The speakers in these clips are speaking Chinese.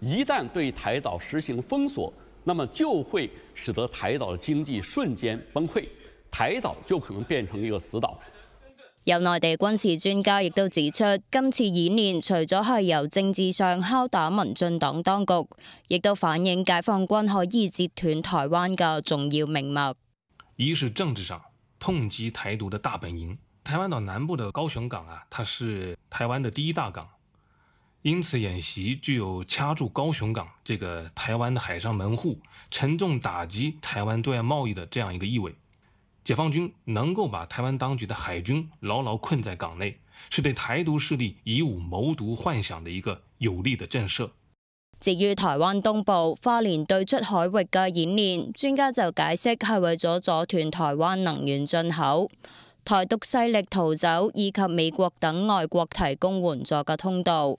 一旦对台岛实行封锁，那么就会使得台岛的经济瞬间崩溃，台岛就可能变成一个死岛。有内地军事专家亦都指出，今次演练除咗系由政治上敲打民进党当局，亦都反映解放军可以截断台湾嘅重要命脉。一是政治上痛击台独的大本营，台湾岛南部的高雄港啊，它是台湾的第一大港。因此，演习具有掐住高雄港这个台湾的海上门户，沉重打击台湾对外贸易的这样一个意味。解放军能够把台湾当局的海军牢牢困在港内，是对台独势力以武谋独幻想的一个有力的震慑。至于台湾东部花莲对出海域嘅演练，专家就解释系为咗阻断台湾能源进口、台独势力逃走以及美国等外国提供援助嘅通道。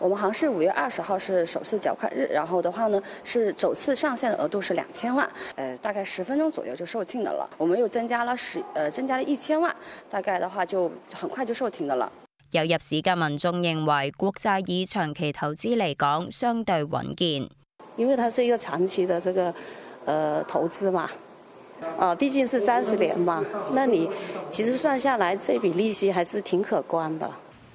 我们行是五月二十号是首次缴款日，然后的话呢是首次上线的额度是两千万，呃，大概十分钟左右就售罄的了。我们又增加了十，呃，增加了一千万，大概的话就很快就售罄的了。有入市嘅民众认为，国债以长期投资嚟讲相对稳健，因为它是一个长期的这个呃投资嘛，啊，毕竟是三十年嘛，那你其实算下来这笔利息还是挺可观的。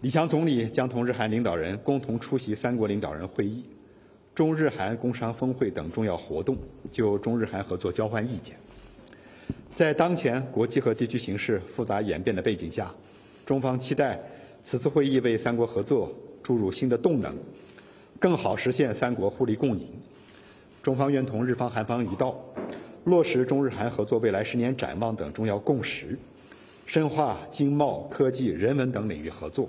李强总理将同日韩领导人共同出席三国领导人会议、中日韩工商峰会等重要活动，就中日韩合作交换意见。在当前国际和地区形势复杂演变的背景下，中方期待此次会议为三国合作注入新的动能，更好实现三国互利共赢。中方愿同日方、韩方一道，落实中日韩合作未来十年展望等重要共识，深化经贸、科技、人文等领域合作。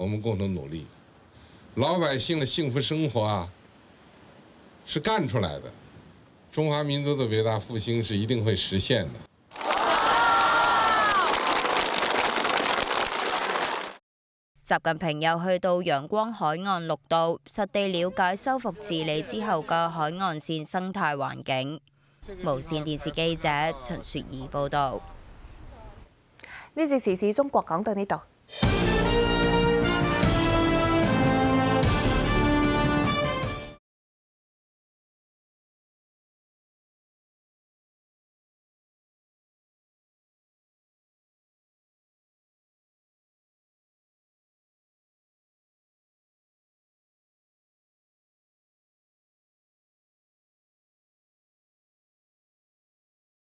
我们共同努力，老百姓的幸福生活啊，是干出来的。中华民族的伟大复兴是一定会实现的。习近平又去到阳光海岸绿道，实地了解修复治理之后嘅海岸线生态环境。无线电视记者陈雪怡报道。呢节时事中国讲到呢度。